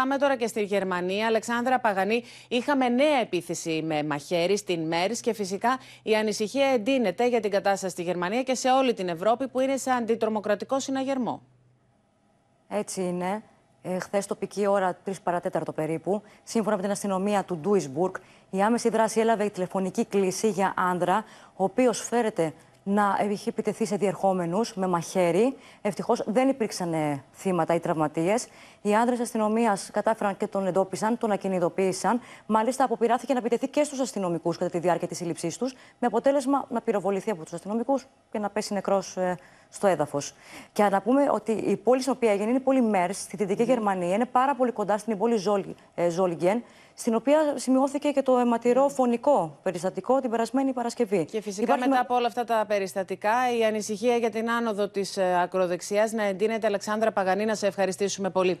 Πάμε τώρα και στη Γερμανία. Αλεξάνδρα Παγανή, είχαμε νέα επίθεση με μαχαίρι στην Μέρης και φυσικά η ανησυχία εντείνεται για την κατάσταση στη Γερμανία και σε όλη την Ευρώπη που είναι σε αντιτρομοκρατικό συναγερμό. Έτσι είναι. Ε, Χθες, τοπική ώρα, 3 παρατέταρτο περίπου, σύμφωνα με την αστυνομία του Ντούισμπουργκ, η άμεση δράση έλαβε η τηλεφωνική κλίση για άνδρα, ο οποίος φέρεται να έχει επιτεθεί σε διερχόμενους με μαχαίρι. Ευτυχώς δεν υπήρξαν ε, θύματα ή τραυματίες. Οι άντρε αστυνομίας κατάφεραν και τον εντόπισαν, τον ακινητοποίησαν. Μάλιστα, αποπειράθηκε να επιτεθεί και στους αστυνομικούς κατά τη διάρκεια της σύλληψής τους, με αποτέλεσμα να πυροβοληθεί από τους αστυνομικούς και να πέσει νεκρός ε, στο έδαφος. Και να πούμε ότι η πόλη στην οποία έγινε είναι η πόλη Μέρ, στη Δυτική Γερμανία. Είναι πάρα πολύ κοντά στην πόλη ε, Ζόλγεν, στην οποία σημειώθηκε και το αιματηρό φωνικό περιστατικό την περασμένη Παρασκευή. Και φυσικά μετά από όλα αυτά τα περιστατικά, η ανησυχία για την άνοδο της ε, ακροδεξιάς να εντείνεται. Αλεξάνδρα Παγανή, να σε ευχαριστήσουμε πολύ.